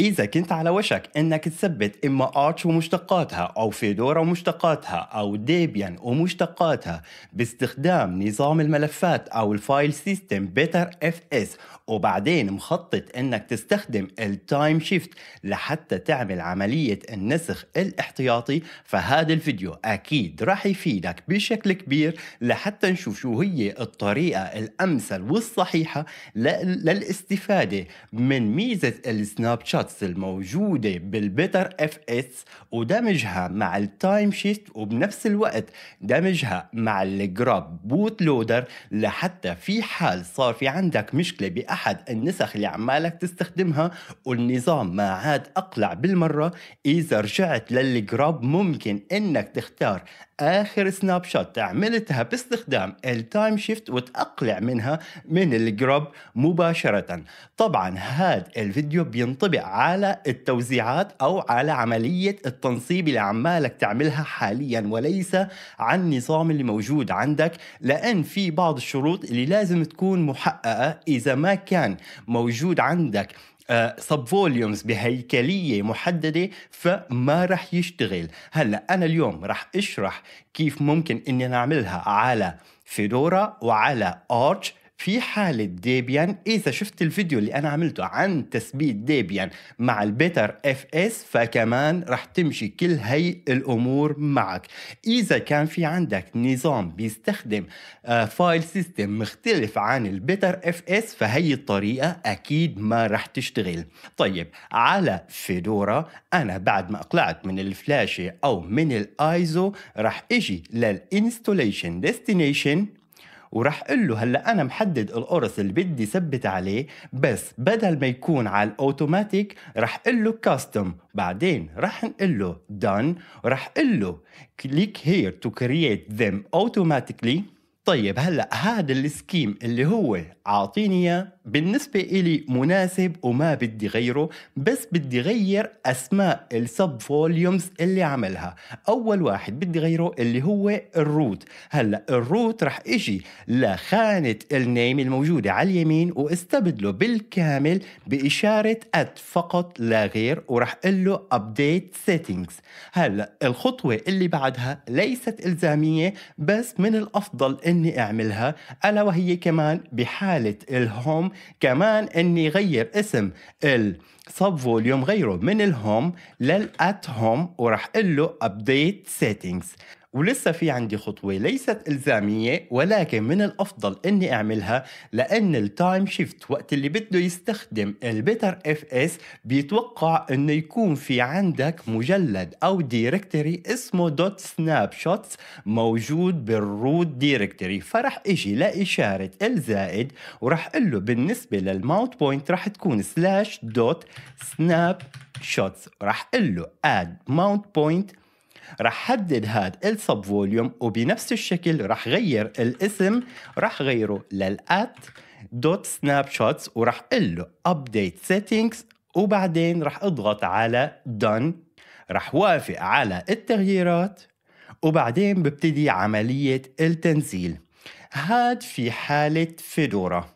إذا كنت على وشك أنك تثبت إما آرش ومشتقاتها أو فيدورا ومشتقاتها أو ديبيان ومشتقاتها باستخدام نظام الملفات أو الفايل سيستم بيتر اف اس وبعدين مخطط أنك تستخدم التايم شيفت لحتى تعمل عملية النسخ الاحتياطي فهذا الفيديو أكيد راح يفيدك بشكل كبير لحتى نشوف شو هي الطريقة الأمثل والصحيحة للاستفادة من ميزة السناب شات الشورتس الموجودة بالبيتر اف اس ودمجها مع التايم شيفت وبنفس الوقت دمجها مع الجراب بوت لودر لحتى في حال صار في عندك مشكلة بأحد النسخ اللي عمالك تستخدمها والنظام ما عاد أقلع بالمرة إذا رجعت للجراب ممكن إنك تختار آخر سناب شوت عملتها باستخدام التايم شيفت وتأقلع منها من الجراب مباشرة طبعا هذا الفيديو بينطبق على التوزيعات أو على عملية التنصيب اللي عمالك تعملها حاليا وليس عن النظام اللي موجود عندك لأن في بعض الشروط اللي لازم تكون محققة إذا ما كان موجود عندك سب آه، فوليومز بهيكليه محدده فما رح يشتغل هلا انا اليوم رح اشرح كيف ممكن اني نعملها على فيدورا وعلى ارتش في حالة ديبيان إذا شفت الفيديو اللي أنا عملته عن تثبيت ديبيان مع البيتر اف اس فكمان رح تمشي كل هي الأمور معك إذا كان في عندك نظام بيستخدم فايل آه، سيستم مختلف عن البيتر اف اس فهي الطريقة أكيد ما رح تشتغل طيب على فيدورا أنا بعد ما أقلعت من الفلاشة أو من الآيزو رح إجي للإنستوليشن ديستنيشن وراح اقول له هلا انا محدد القرص اللي بدي ثبت عليه بس بدل ما يكون على الاوتوماتيك راح اقول له كاستم بعدين راح نقول له done وراح اقول له click here to create them automatically طيب هلا هذا السكيم اللي هو عاطيني اياه بالنسبة إلي مناسب وما بدي غيره بس بدي غير أسماء السب فوليومز اللي عملها أول واحد بدي غيره اللي هو الروت هلأ الروت رح إجي لخانة النيم الموجودة على اليمين واستبدله بالكامل بإشارة أت فقط لا غير ورح قل له أبديت سيتينجز هلأ الخطوة اللي بعدها ليست إلزامية بس من الأفضل إني أعملها ألا وهي كمان بحالة الهوم كمان اني غير اسم السب فوليوم غيره من الهوم للات هوم وراح قله ابديت سيتنجز ولسه في عندي خطوة ليست إلزامية ولكن من الأفضل إني أعملها لأن التايم شيفت وقت اللي بده يستخدم البيتر اف اس بيتوقع إنه يكون في عندك مجلد أو ديركتري اسمه دوت سناب شوتس موجود بالروت ديركتري فرح إجي لإشارة الزائد وراح أقول له بالنسبة للماونت بوينت راح تكون سلاش دوت سناب شوتس راح أقول له add mount point رح حدد هاد السب فوليوم وبنفس الشكل رح غير الاسم رح غيره للات دوت سناب شوتس ورح قل له ابديت سيتنجز وبعدين رح اضغط على done رح وافق على التغييرات وبعدين ببتدي عملية التنزيل هاد في حالة فيدورا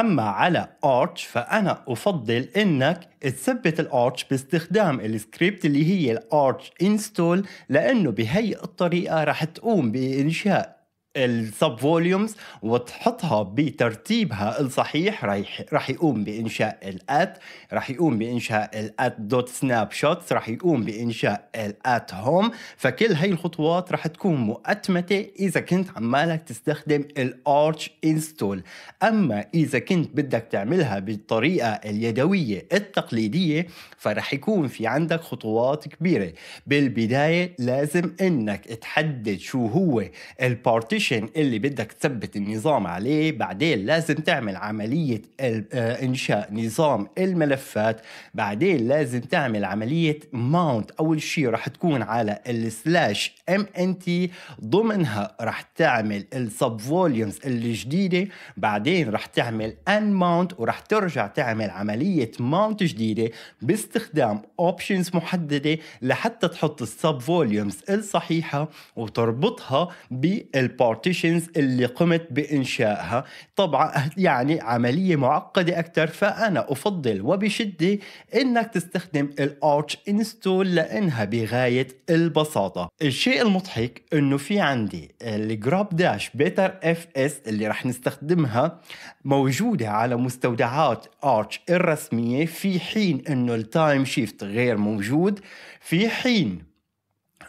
أما على Arch فأنا أفضل إنك تثبت الارتش باستخدام السكريبت اللي هي الارتش انستول لأنه بهي الطريقة رح تقوم بإنشاء السب فوليومز وتحطها بترتيبها الصحيح رح راح يقوم بانشاء الات راح يقوم بانشاء الات دوت سناب شوتس راح يقوم بانشاء الات هوم فكل هاي الخطوات راح تكون مؤتمته اذا كنت عمالك تستخدم الارش انستول اما اذا كنت بدك تعملها بالطريقه اليدويه التقليديه فراح يكون في عندك خطوات كبيره بالبدايه لازم انك تحدد شو هو البارتيشن البوزيشن اللي بدك تثبت النظام عليه بعدين لازم تعمل عملية آه، إنشاء نظام الملفات بعدين لازم تعمل عملية ماونت أول شيء راح تكون على السلاش ام ان تي ضمنها راح تعمل السب فوليومز الجديدة بعدين راح تعمل ان ماونت وراح ترجع تعمل عملية ماونت جديدة باستخدام اوبشنز محددة لحتى تحط السب فوليومز الصحيحة وتربطها بالبارت البارتيشنز اللي قمت بإنشائها طبعا أه، يعني عملية معقدة أكثر فأنا أفضل وبشدة أنك تستخدم الارتش انستول لأنها بغاية البساطة الشيء المضحك أنه في عندي الجراب داش بيتر اف اس اللي رح نستخدمها موجودة على مستودعات ارتش الرسمية في حين أنه التايم شيفت غير موجود في حين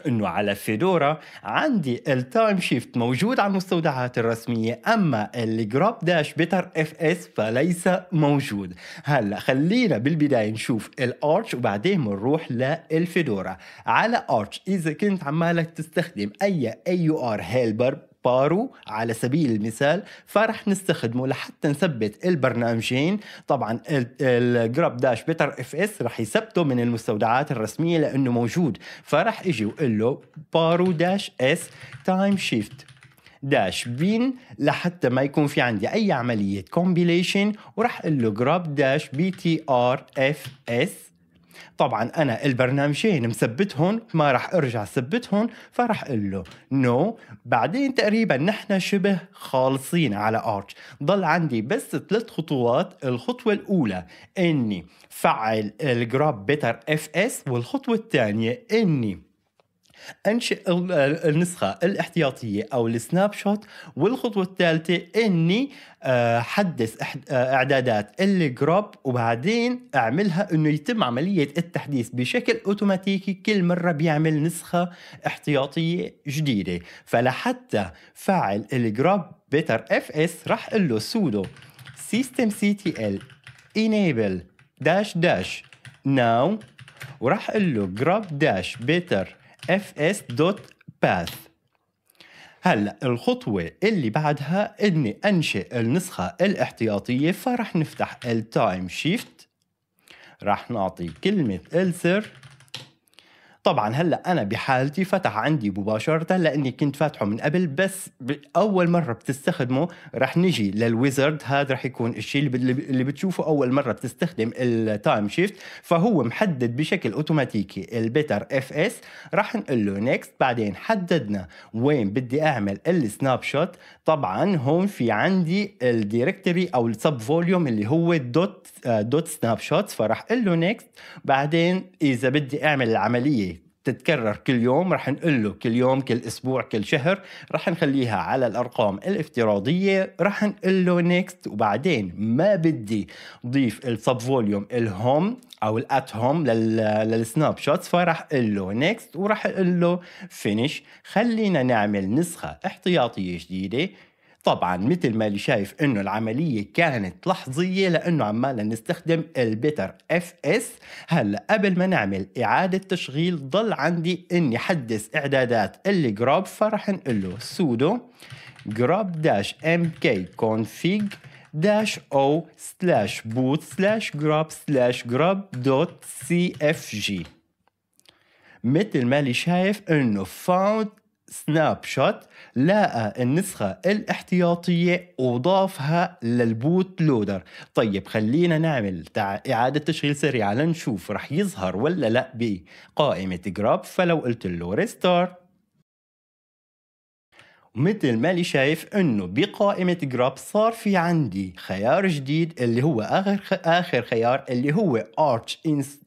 انه على فيدورا عندي التايم شيفت موجود على المستودعات الرسميه اما الجروب داش بيتر اف اس فليس موجود هلا خلينا بالبدايه نشوف الارتش وبعدين بنروح للفيدورا على ارتش اذا كنت عمالك تستخدم اي اي ار هيلبر بارو على سبيل المثال فرح نستخدمه لحتى نثبت البرنامجين طبعا الجراب داش بيتر اف اس رح يثبته من المستودعات الرسميه لانه موجود فرح اجي واقول له بارو داش اس تايم شيفت داش بين لحتى ما يكون في عندي اي عمليه كومبيليشن وراح اقول له جراب داش بي تي ار اف اس طبعا انا البرنامجين مثبتهم ما راح ارجع ثبتهم فراح اقول له نو no. بعدين تقريبا نحن شبه خالصين على ارتش ضل عندي بس ثلاث خطوات الخطوه الاولى اني فعل الجراب بيتر اف اس والخطوه الثانيه اني انشئ النسخه الاحتياطيه او السناب شوت والخطوه الثالثه اني آه، حدث آه، اعدادات الجروب وبعدين اعملها انه يتم عمليه التحديث بشكل اوتوماتيكي كل مره بيعمل نسخه احتياطيه جديده فلحتى فعل الجروب بيتر اف اس راح اقول له سودو سيستم سي تي ال enable داش داش now وراح اقول له جروب داش بيتر fs.path هلا الخطوة اللي بعدها اني انشئ النسخة الاحتياطية فرح نفتح التايم شيفت رح نعطي كلمة السر طبعا هلا انا بحالتي فتح عندي مباشره لاني كنت فاتحه من قبل بس اول مره بتستخدمه رح نجي للويزرد هذا رح يكون الشيء اللي بتشوفه اول مره بتستخدم التايم شيفت فهو محدد بشكل اوتوماتيكي البيتر اف اس رح نقول له نيكست بعدين حددنا وين بدي اعمل السناب شوت طبعا هون في عندي الديركتوري او السب فوليوم اللي هو دوت دوت سناب شوت فرح اقول له نيكست بعدين اذا بدي اعمل العمليه تتكرر كل يوم رح نقول له كل يوم كل اسبوع كل شهر رح نخليها على الارقام الافتراضيه رح نقول له نيكست وبعدين ما بدي ضيف السب فوليوم الهوم او الات هوم للسناب شوتس فرح اقول له نيكست ورح اقول له فينيش خلينا نعمل نسخه احتياطيه جديده طبعا مثل ما اللي شايف انه العملية كانت لحظية لانه عمالنا نستخدم البيتر اف اس هلا قبل ما نعمل اعادة تشغيل ضل عندي اني حدث اعدادات اللي جراب فرح نقله سودو جروب داش ام كي كونفيج داش او سلاش بوت سلاش جراب سلاش جراب دوت سي اف جي مثل ما اللي شايف انه فاوند سناب شوت لقى النسخة الاحتياطية وضافها للبوت لودر طيب خلينا نعمل تع... إعادة تشغيل سريعة لنشوف رح يظهر ولا لا بقائمة جراب فلو قلت له ريستارت ومثل ما لي شايف انه بقائمة جراب صار في عندي خيار جديد اللي هو اخر اخر خيار اللي هو ارتش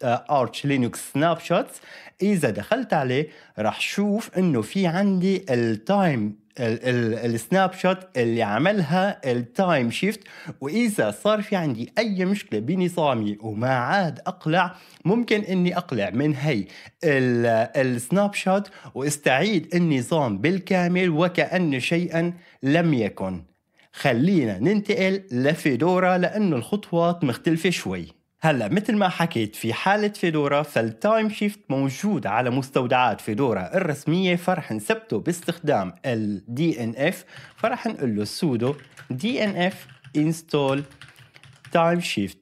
ارتش لينكس سناب شوتس اذا دخلت عليه راح شوف انه في عندي التايم السناب شوت اللي عملها التايم شيفت واذا صار في عندي اي مشكله بنظامي وما عاد اقلع ممكن اني اقلع من هي السناب شوت واستعيد النظام بالكامل وكان شيئا لم يكن خلينا ننتقل لفيدورا لانه الخطوات مختلفه شوي هلا مثل ما حكيت في حالة فيدورا فالتايم شيفت موجود على مستودعات فيدورا الرسمية فرح نثبته باستخدام ال DNF فرح نقول له sudo DNF install time shift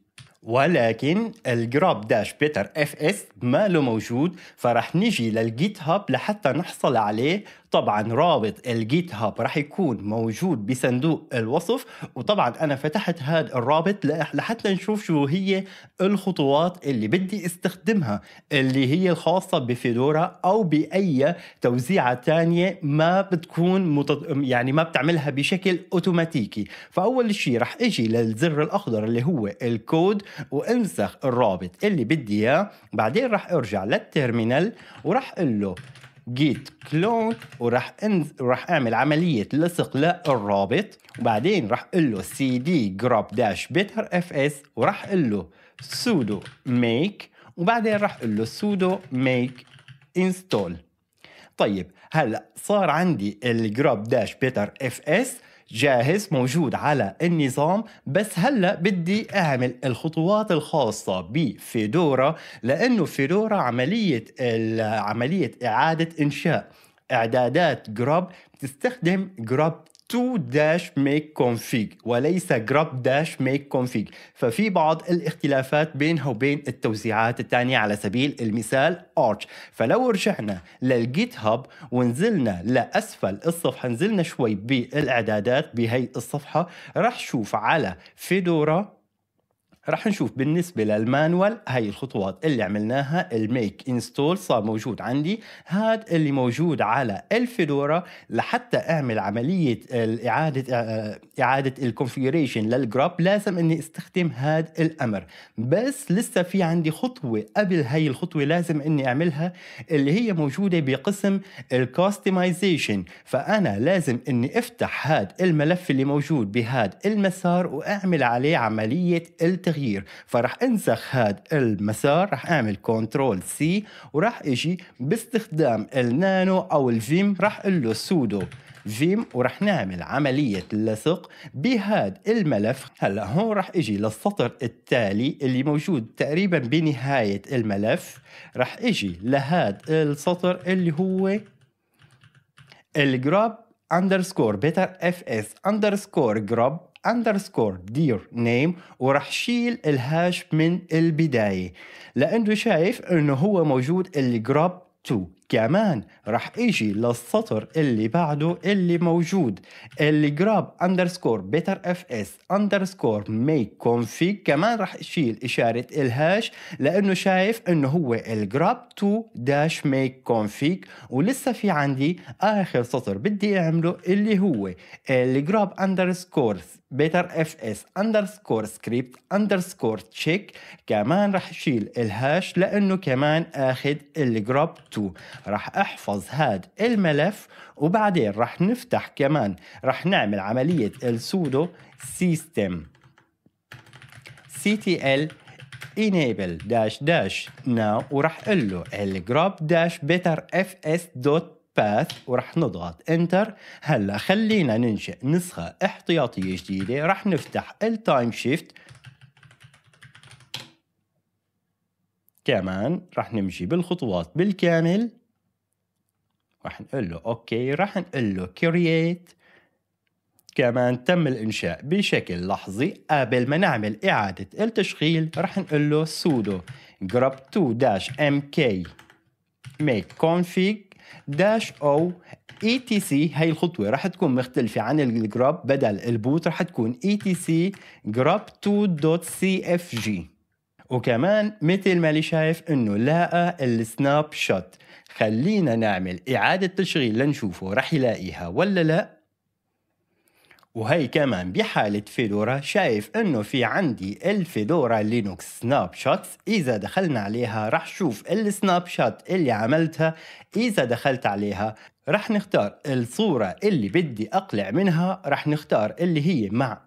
ولكن الجراب داش بيتر اف اس ما له موجود فرح نجي للجيت هاب لحتى نحصل عليه طبعا رابط الجيت هاب راح يكون موجود بصندوق الوصف وطبعا انا فتحت هذا الرابط لحتى نشوف شو هي الخطوات اللي بدي استخدمها اللي هي الخاصه بفيدورا او باي توزيعه تانية ما بتكون متط... يعني ما بتعملها بشكل اوتوماتيكي فاول شيء راح اجي للزر الاخضر اللي هو الكود وانسخ الرابط اللي بدي اياه بعدين راح ارجع للتيرمينال وراح اقول له جيت كلون وراح انز... وراح اعمل عمليه لصق للرابط وبعدين راح اقول له سي دي جراب داش بيتر اف اس وراح اقول له سودو ميك وبعدين راح اقول له سودو ميك انستول طيب هلا صار عندي الجراب داش بيتر اف اس جاهز موجود على النظام بس هلا بدي اعمل الخطوات الخاصه بفيدورا لانه فيدورا عمليه عمليه اعاده انشاء اعدادات جراب بتستخدم جراب تو داش ميك كونفيج وليس جراب داش ميك كونفيج ففي بعض الاختلافات بينها وبين التوزيعات الثانية على سبيل المثال ارتش فلو رجعنا للجيت هاب ونزلنا لأسفل الصفحة نزلنا شوي بالإعدادات بهي الصفحة راح شوف على فيدورا رح نشوف بالنسبه للمانوال هاي الخطوات اللي عملناها الميك انستول صار موجود عندي هاد اللي موجود على الفيدورا لحتى اعمل عمليه اعاده آه، آه، اعاده الكونفيجريشن للجراب لازم اني استخدم هاد الامر بس لسه في عندي خطوه قبل هاي الخطوه لازم اني اعملها اللي هي موجوده بقسم الكاستمايزيشن فانا لازم اني افتح هاد الملف اللي موجود بهاد المسار واعمل عليه عمليه التغيير التغيير فراح انسخ هذا المسار راح اعمل كنترول سي وراح اجي باستخدام النانو او الفيم راح اقول له سودو فيم وراح نعمل عملية لصق بهذا الملف هلا هون راح اجي للسطر التالي اللي موجود تقريبا بنهاية الملف راح اجي لهاد السطر اللي هو الجراب اندرسكور بيتر اف اس اندرسكور جراب اندرسكور دير نيم وراح شيل الهاش من البدايه لانه شايف انه هو موجود الجراب 2 كمان رح اجي للسطر اللي بعده اللي موجود اللي جراب اندرسكور بيتر اف اس اندرسكور ميك كونفيج كمان رح اشيل اشارة الهاش لانه شايف انه هو الجراب 2 داش ميك كونفيج ولسه في عندي اخر سطر بدي اعمله اللي هو جراب اندرسكور بيتر اف اس اندرسكور سكريبت اندرسكور تشيك كمان رح اشيل الهاش لانه كمان اخذ الجراب 2 راح احفظ هاد الملف وبعدين راح نفتح كمان راح نعمل عملية السودو سيستم ctl enable dash dash now وراح اقول له الجروب داش better fs دوت باث وراح نضغط انتر هلا خلينا ننشئ نسخة احتياطية جديدة راح نفتح التايم شيفت كمان راح نمشي بالخطوات بالكامل راح نقول له اوكي راح نقول له كرييت كمان تم الانشاء بشكل لحظي قبل ما نعمل اعاده التشغيل راح نقول له sudo grub 2-mk make config dash او اي هي الخطوه راح تكون مختلفه عن الجراب بدل البوت راح تكون etc grub 2.cfg وكمان مثل ما اللي شايف انه لاقى السناب شوت خلينا نعمل إعادة تشغيل لنشوفه رح يلاقيها ولا لا وهي كمان بحالة فيدورا شايف انه في عندي الفيدورا لينوكس سناب شوتس اذا دخلنا عليها رح شوف السناب شوت اللي عملتها اذا دخلت عليها رح نختار الصورة اللي بدي أقلع منها رح نختار اللي هي مع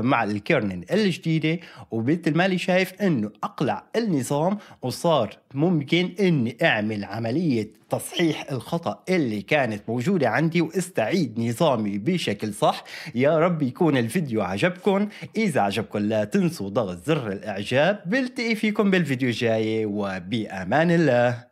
مع الكيرنن الجديدة ومثل ما اللي شايف إنه أقلع النظام وصار ممكن إني أعمل عملية تصحيح الخطأ اللي كانت موجودة عندي واستعيد نظامي بشكل صح يا رب يكون الفيديو عجبكم إذا عجبكم لا تنسوا ضغط زر الإعجاب بلتقي فيكم بالفيديو الجاي وبأمان الله